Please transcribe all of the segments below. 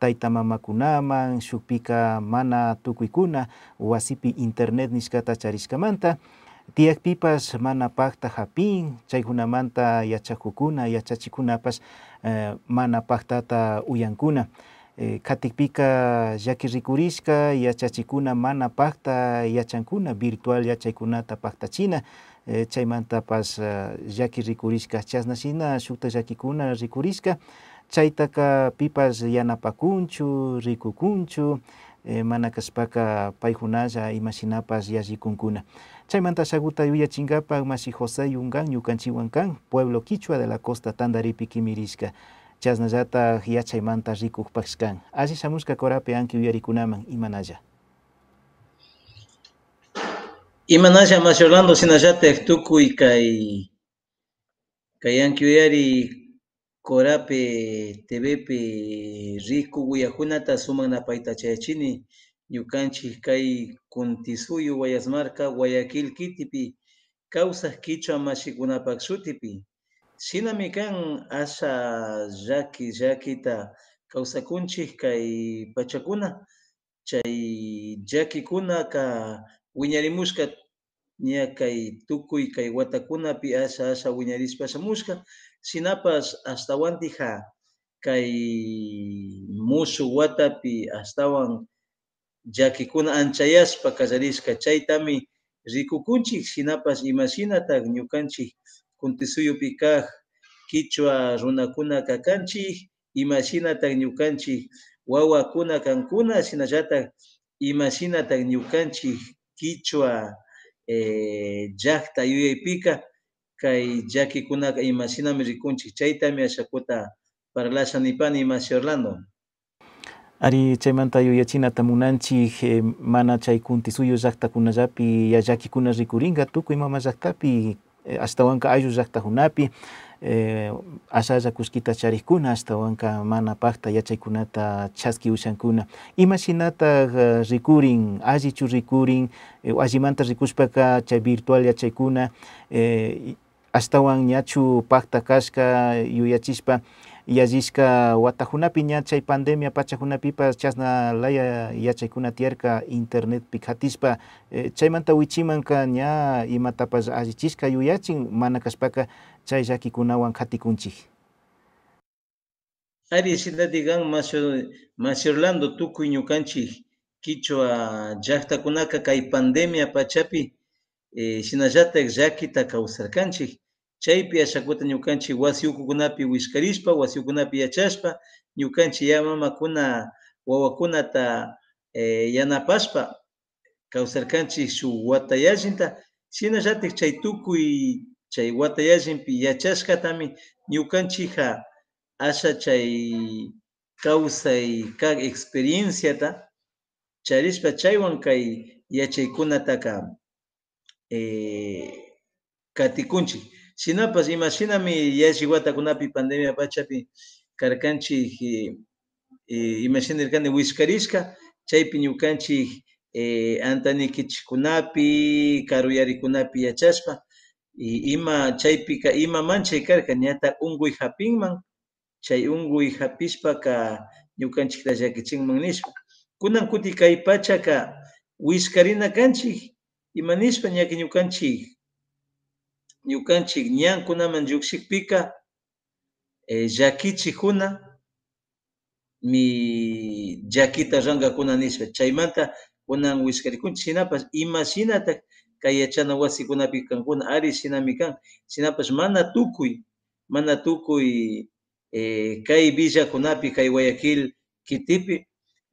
taitamamankunaman shukpika mana tukuykuna wasipi internetnishkata charishkamanta tiyakpipash mana pakta hapin chaykunamanta yachakukuna yachachikunapash eh, mana paktata uyankuna eh, katikpika llakirikurishka yachachikuna mana pakta yachankuna virtual yachaykunata paktachina eh, chaymantapash llakirikurishka chashnashina shukta llakikuna rikurishka chaitaka pipas yanapakunchu, rikukunchu, eh, mana imasinapas paykunalla imashinapas yallikunkuna. Chaymanta shaguta yuyachinkapak mashi José yunkan ñukanchiwan kan pueblo quichua de la costa Tandaripi kimirishka. Chasnallata yachaymanta rikukpash kan. Alli shamushka korapi anki uyarikunaman imanalla. Imanalla mas Orlando sinallatak tukuy kay kayanki uyari Corapi TVpi riku wiyakunata sumakna chayachini ñukanchik kay kuntisuyu suyu Wayasmarqa Guayaquil kitipi kawsaq kichwa mashikunapak shutipi shinami kan asha llaki llakita kawsakunchik kay pachakuna chay llakikunaka wiñarimushka ña kay tukuy kay watakunapi asha asha wiñarishpa shamushka. sinapas astawantija kai musu watapi Wan Yakikuna anchayaspa kallarisca chaytami rikukunchi sinapas imashinata nyukanchi, kuntisuyupi runa quichua runakuna tag nyukanchi wawa kuna kankuna sinajata tag nyukanchi quichua eh, yuepika kay llakikunaka imashinami rikunchik chaytami ashakuta parlashanipani imashi Orlando ari chaymanta yuyachinata munanchik eh, mana chay kunti suyo llaqtakunallapi llakikuna rikurinka tukuy mama llaktapi eh, ashtawanka ayllu llaqtakunapi eh, ashalla kushkita charikkuna ashtawanka mana pakta yachaykunata chaski ushankuna imashinataq uh, eh, rikurin allichu rikurin eh, allimanta rikushpaka chay virtual yachaykuna eh, astawan ñachu pacta kashka yuyachishpa yallishka watajunapi ña chay pandemia pachajunapipas chasna laya yachaykuna tiyarka internetpi katishpa eh, chaymanta wichimanka ña imatapas allichishka yuyachin mana kashpaka chay llakikunawan katikunchik ari shinati kan mas orlando tukuy ñukanchik kichwa llaktakunaka kay pandemia pachapi pa eh, shinallatak llakita kawsarkanchik chaypi ashakuta ñukanchik wasi ukukunapi wishkarishpa wasi ukunapi yachashpa ñukanchik llamamakuna wawakunata eh, yanapashpa kawsarkanchik shuk watayallinta shinallatik chay tukuy chay watayallinpi yachashkatami causa asha chay kawsay ta experienciata charishpa chaywan kay yachaykunataka eh, pues, imagíname ya si yashi kunapi pandemia pachapi karkanchi eh, cane huiscarisca, chaypi piñucanchi eh, kich kunapi yachaspa, y ima chaypika ima y karka ñata unquy hapinman chay unquy hapishpa ka ñukanchikta llakichinman kunan kuti caipacha pacha ka y imanishpa ñakiñukanchik ñukanchik ñankunaman pika eh, kuna mi llakita kuna nishpa chaymanta kunan sinapas, shinapas imashinata kay kuna wasikunapi kankuna ari shinami sinapas, mana tukui mana tukui eh, kay kunapi kunapi Guayaquil kitipi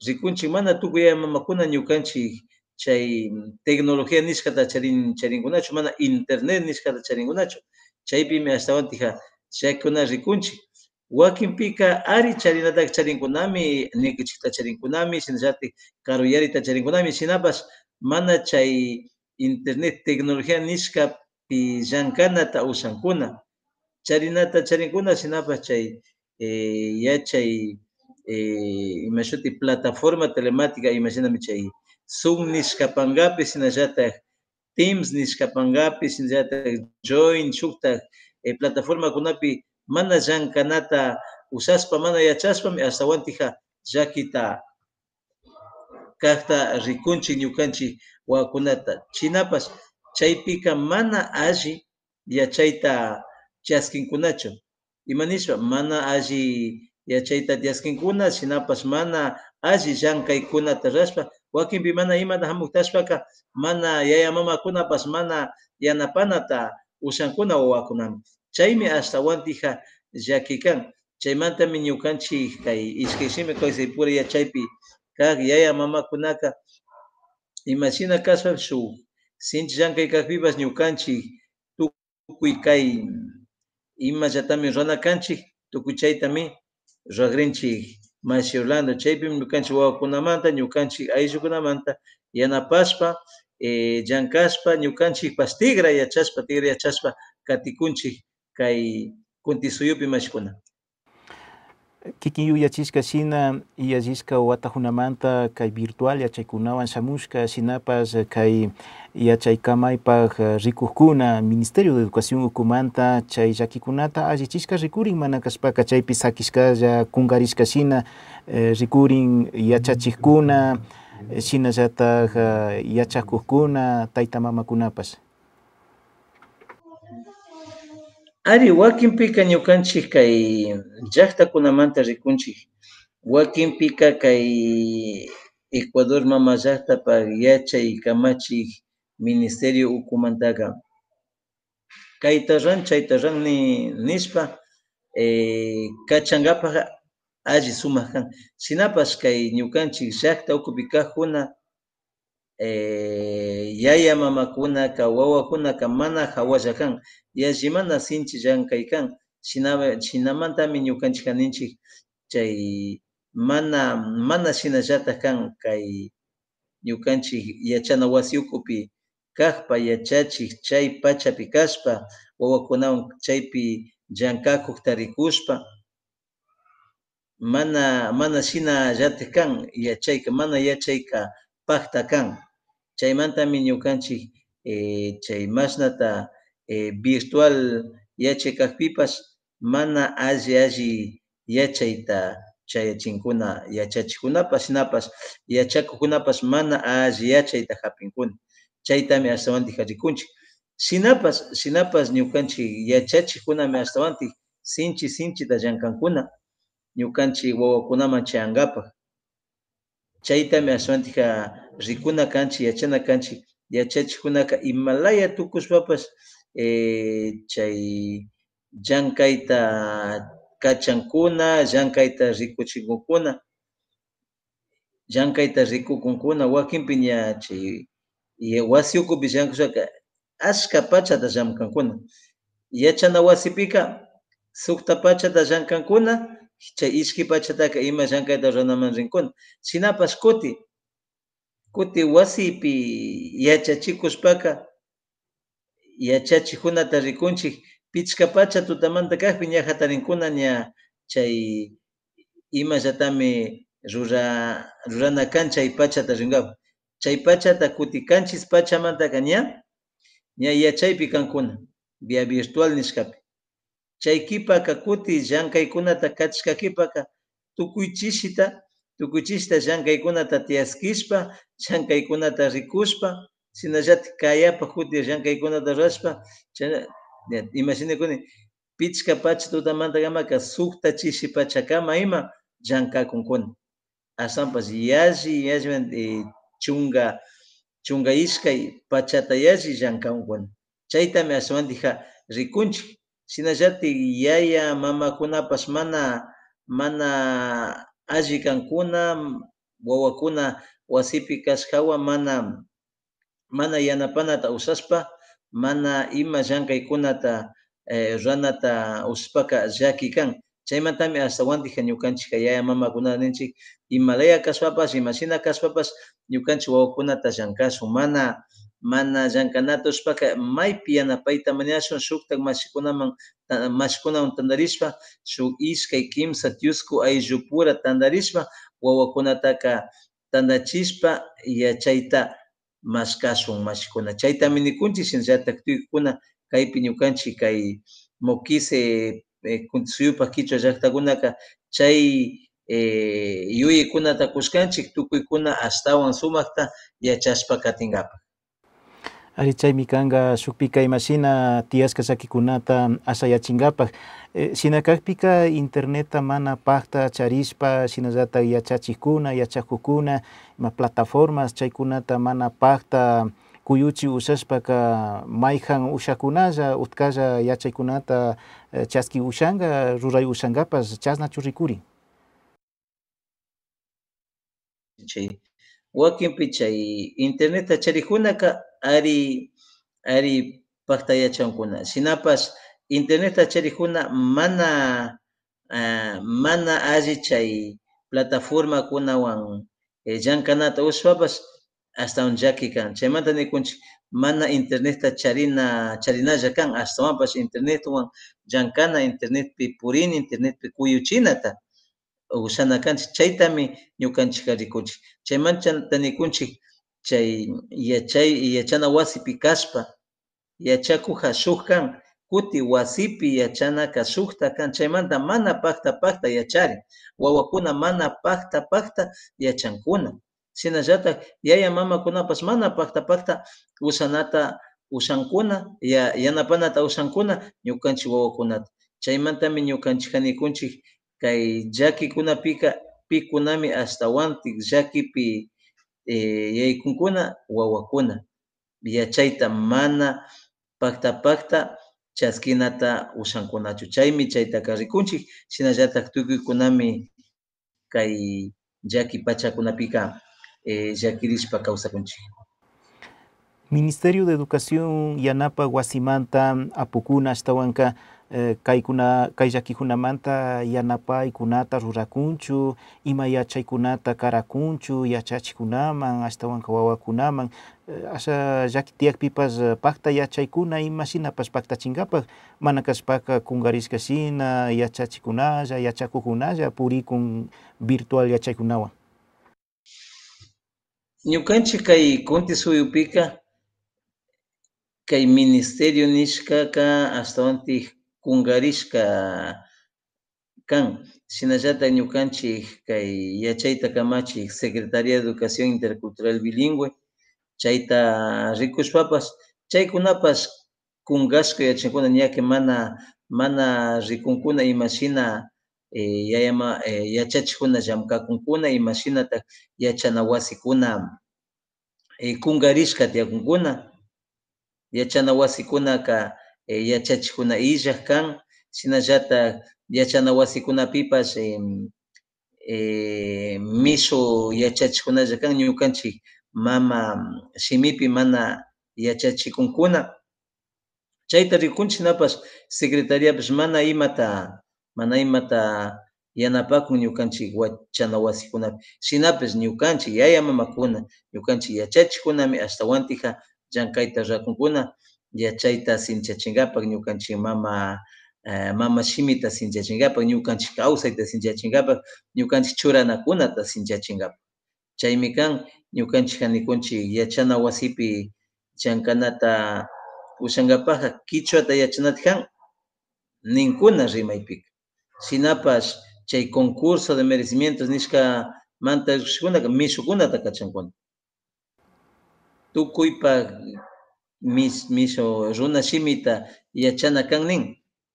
Zikunchi mana tukuy mamakuna nyukanchi chay tecnología nishkata charin kunacho, mana internet nishkata hasta tija rikunchi. Wakin pika ari charinata nikichita charingunami, charingunami sinapas mana chay internet tecnología jankana ta usankuna charinata charinkuna sinapas chay eh, yachay eh, plataforma telemática mi chay Sum nishkapangapi sinallatak, Teams nishkapangapi sinallatak, Join shukta e eh, plataforma kunapi mana kanata usaspa mana yachaspami astawantija llakita rikunchi rikunchi ñukanchik wakunata Chinapas chaypika mana alli yachayta chaskinkunachu. Imanishpa mana alli yachayta tiyaskinkuna, chinapas mana alli llankaykunata respa wakin bi mana mama kunapas mana yayamamakunapa mana yanapanata usankuna wawakunami chaymi ashtawantiqa llakikan chaymantami ñukanchik kay kai. simi kawsaypura yachaypi kaq yaya kunaka imashina kaspa shuk sinchi llankay kakpipas ñukanchik na kanchi imallatami runakanchik tukuy chaytami Orlando Chaypim ñukanchik wawakunamanta, ñukanchik Aizukunamanta, Yana eh, Yankaspa, pas tigra yachaspa, tigre yachaspa Chaspa, kay kunti suyupi mashkuna. kikin yuyachishka shina yallishka watajunamanta kay virtual yachaykunawan shamushka shinapash kay yachaykamaypaj rikukkuna Ministerio de Educación Ukumanta chay llakikunata allichishka rikurin mana kashpaka chaypi sakishkalla kungarishka shina eh, rikurin yachachikkuna shinallataj yachakujkuna taytamamakunapash Ari kai ñukanchik kunamanta llaqtakunamanta rikunchik pika kai Ecuador mama llaqtapa y Kamachi ministerio ukumantaqa kayta ran chayta ranmi nispa, eh, kachangapa pasa eh, yaya mamakunaka kunaka mana hawajakan, kan yallimana sinchi jankai kan shinamantami ñukanchik kaninchik chay mana mana sina kan kay ñukanchik yachana kahpa kajpa yachachik chay pachapi kashpa wawakunawan chaypi llankakuk tarikushpa mana mana shina jatakan kan yachayka mana yachayka Chaimantami ñukanchik eh, chay eh, virtual yache kakpipas mana alli alli yachayta chayachinkuna yachachikunapas hinapas yachakukunapas mana alli yachayta hapinkuna chaytami miastravanti rikunchik sinapas sinapas ñukanchik yachachikunami ashtawantik sinchi sinchita llankakuna ñukanchik wawakunaman chayankapaj Chaita me aswantika rikuna kanchi, yachana kanchi, yachachikunaka tukus papas eh, chay jankaita kachankuna, jankaita rikuchinkukuna, jankaita rikukunkuna, y ña chay wasiyukupi llankushaka ashka pachata llankakuna. Yachana wasipika sukta pachata jankankuna, Chay iski pachataka ima llankayta runaman rinkuna. Sinapas kuti. Kuti wasipi yachachikushpaka. Yachachikunata rikunchik. Pichka pacha tutamanta kakpi ña hatarinkuna ña chay ima llatami rura, rurana kan chay pachata rinkapa. Chay pachata kuti kanchis pachamanta kanya. Ña yachaypi kankuna. Via virtual nishkapi. janka kuti llankaykunata katishkakipaqa tukuychishita tukuchishta llankaykunata tiyaskishpa llankaykunata rikushpa shinallatik raspa kuti llankaykunata rurashpa imashinikuni pichka pacha tutamanta kamaka sukta chishi pachakama ima llankakunkuna Asampas Yazi yazmen eh, chunga chunga ishkay pachata yalli me chaytami aswantija rikunchik Shinallatik yaya mamakunapash mana mana alli kankuna wawakuna wasipi kashkawan mana mana yanapanata ushashpa mana ima llankaykunata eh, ranata uspaka llaki kan chaymantami ashtawantik ñukanchik yaya mamakuna ninchik imalaya kashpapas imashina kashpapash ñukanchik wawakunata llankashun mana mana llankanatuspaqa maypi yanapayta mañashun shuktaq mashikunaman mashikunaman tantarishpa shuk ishkay kimsa tiyusku ayllupura tantarishpa wawakunataka tandachispa chaita mashkashun mashikuna chaytami mikunchik sinllatak tuykuna kaypi ñukanchik kay mukise eh, suyupaj kichwa ka chay eh, yuyaykunata kushkanchik tukuykuna ashtawan sumakta chaspa katinkapak Ari chaymi kanga shukpi kay mashina tiyashka shakikunata ashayachinkapaj. E, shinakakpika interneta mana pakta charishpa shinallatak yachachikkuna, yachakkukuna, ima plataformas chaykunata mana pakta kuyuchi ushashpaka mayjan ushakunalla utkalla yachaykunata chaski ushanka ruray ushankapash chasnachu rikurin. Chay wakinpi chay interneta charikunaka ari ari chancuna sinapas pues, interneta charikuna mana uh, mana aji chay plataformakunawan eh, pas, jankana pues, un jaki kan chaymanta kunchi mana interneta charina charina charinalla kan astawanpas pues, internet internet internetpi internet pe kuyuchinata usanakanchik chaytami ñukanchik Chay chaymanta tanikunchi chay yachay yachana wasipi kashpa yachakuhashuj kan kuti wasipi yachana kashujta kan chaymanta mana pakta pakta yacharin wawakuna mana pakta pakta yachankuna shinallatak yaya mamakunapas mana pakta pakta ushanata usankuna ya yanapanata ushankuna ñukanchik wawakunata chaymantami ñukanchik kanikunchik kay llakikunapika pikunami ashtawantik llakipi kunkuna eh, wawakuna chaita mana pakta pakta chaskinata ushankunachu chaymi Chaita rikunchik shinallatak pacha kay llaki kunapika eh, causa Ministerio de Educación yanapa Guasimanta, apukuna Astahuanca eh, Kaikuna, kayllakijunamanta kunata rurakunchu ima yachaykunata karakunchu yachachijunaman ashtawanka wawakunaman eh, asha llakitiyakpipas eh, pakta yachaykuna ima shinapas paktachinkapak mana kashpaka kungarishka shina yachachikunalla yachakukunalla purikun virtual yachaykunawan ñukanchik kay kunti suyupika kay ministerio nishkaka ashtawantik kungarishka kan shinallata ñukanchik kay yachayta kamachik Secretaría de Educación Intercultural Bilingüe chayta rikushpapas chaykunapas kungashka yachankuna que mana mana rikunkuna imashina eh, yayama eh, yachachikuna llankakankuna imashinata yachana wasikuna eh, kungarishka tiyakunkuna yachana ka eh, yachachikuna illak kan sinajata Yachanawasikuna pipas em, eh, mishu yachachikunalla kan ñukanchik mama shimipi mana yachachikunkuna chayta secretaria secretaria mana imata mana imata yanapakun ñukanchik wachana ya Sinapas ñukanchik yaya mamakuna ñukanchik hasta ashtawantiqa llankayta rakunkuna yachayta sinchachinkapaq ñukanchik mama eh, mama shimita sinchachinkapaq ñukanchik kawsayta sinchachinkapaq ñukanchik churanakunata sinchachinkapaq chaymi kan ñukanchik anikunchik yachana wasipi chankanata ushangapaja quichuata yachanata kan ninkuna rimaypika sinapas chay concurso de merecimientos nishka manta rishikunaka mishukunata tu cuipa mis miso runa shimita yachana kan nin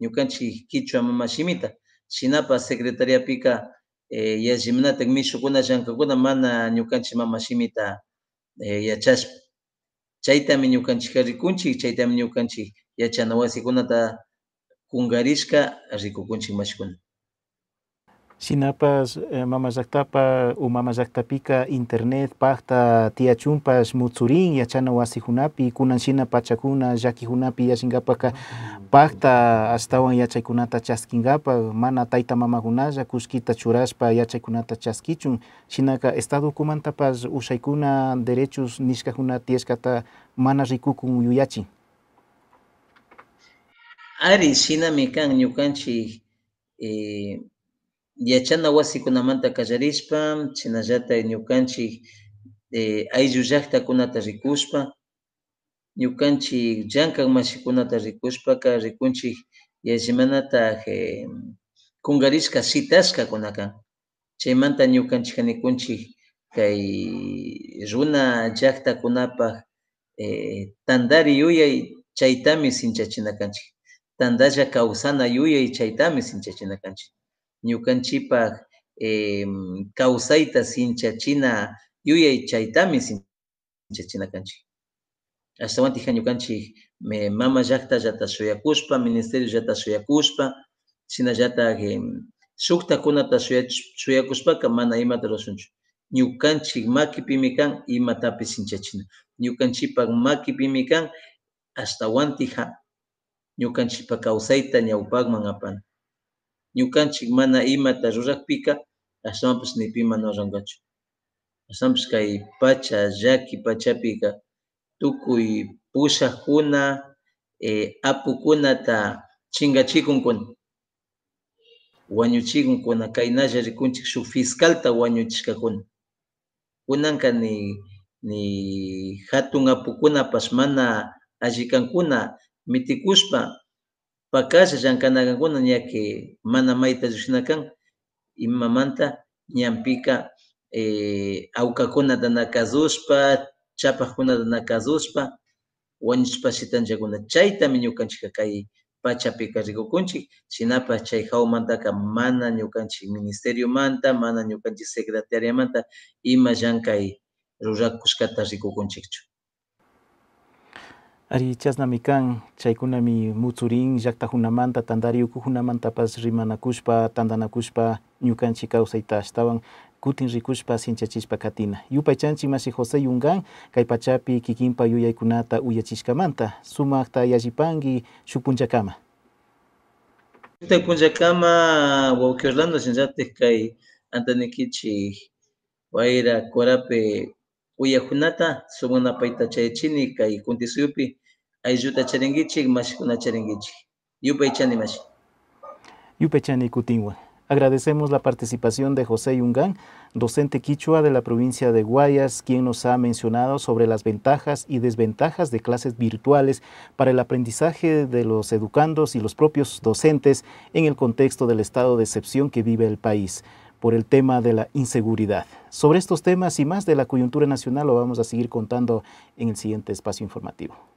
ñukanchik kichwa mama shimita sinapa secretaria eh, yallimunatak mishukuna kuna mana nyukanchi mama shimita eh, yachashpa chaytami ñukanchikqa rikunchik chana ñukanchik yachana ta kungarishka rikukunchik mashikuna Sinapas, eh, Mamazactapa, Umamazactapica, Internet, Pacta, Tiachumpas, Mutsurin, Yachana Wasijunapi, Kunan china Pachakuna, ya singapaka, Pacta, Astawan Yachaikunata Chaskingapa, Mana Taita Mamagunaya, Kuskita Churaspa, Yachaikunata Chaskichun, Sinaka, Estado Kumantapas, Usaikuna, Derechos, Nishkajuna, tiescata, Mana Rikukun, Yuyachi. Ari, Sina Yukanchi, yachana wasikunamanta kallarishpa chinajata ñukanchik eh, ayllu kunata rikushpa nukanchi llankan mashikunata rikushpaka rikunchik yallimanataq eh, kungarishka sitashkakunakan chaymanta ñukanchik nikunchik kay runa llaqtakunapaq eh, tandari yuyay chaytami kausana yuya kawsana yuyay chaytami sinchachinakanchik y eh, sin chachina yuyay hasta wanti ashtawantik me mama ya suya kuspa, ministerio llata shuyakushpa shinallatak suya kuspa maki ima imata losunchu. ñukanchik makipimi kan imatapi pimikan hasta makipimi kan ashtawantik pa causaita ñawpakman apana ñukanchik mana imata rurakpika ashtawanpas pima rurankachu ashtawanpas kay pacha llaki pachapika tukuy pushakuna eh, apukunata chingachikunkun. wañuchikunkuna kaynalla rikunchik shuk fiscalta wañuchishkakuna kunanka ni ni pukuna pasmana mana allikankuna pakasha llankanankuna que mana maita llushina imamanta ñampika eh, awkakunata nakazushpa chapajkunata chayita wañushpa shitanchakuna chaytami ñukanchik kay pachapika rikukunchik shinapas chay hawmantaka mana ministerio manta, mana ñukanchik secretariamanta ima llankay rurakushkata rikukunchikchu Ari chasnamikan chaykunami mutzurin junamanta tandari pas ukukunamantapas rimanakushpa tandanakushpa ñukanchik kawsayta ashtawan kutin rikushpa chispa katina. Yupaychanchik masi Jose Yungan, kai pachapi manta suma uyachishkamanta, sumakta shupunja kama. punllakama. Shukta este punllakama Wauki Orlando antanikichi waira korape wayra korapi uyakunata paita chini kay kuntisuyupi chani mashi chani Agradecemos la participación de José Yungán, docente quichua de la provincia de Guayas, quien nos ha mencionado sobre las ventajas y desventajas de clases virtuales para el aprendizaje de los educandos y los propios docentes en el contexto del estado de excepción que vive el país por el tema de la inseguridad. Sobre estos temas y más de la coyuntura nacional lo vamos a seguir contando en el siguiente espacio informativo.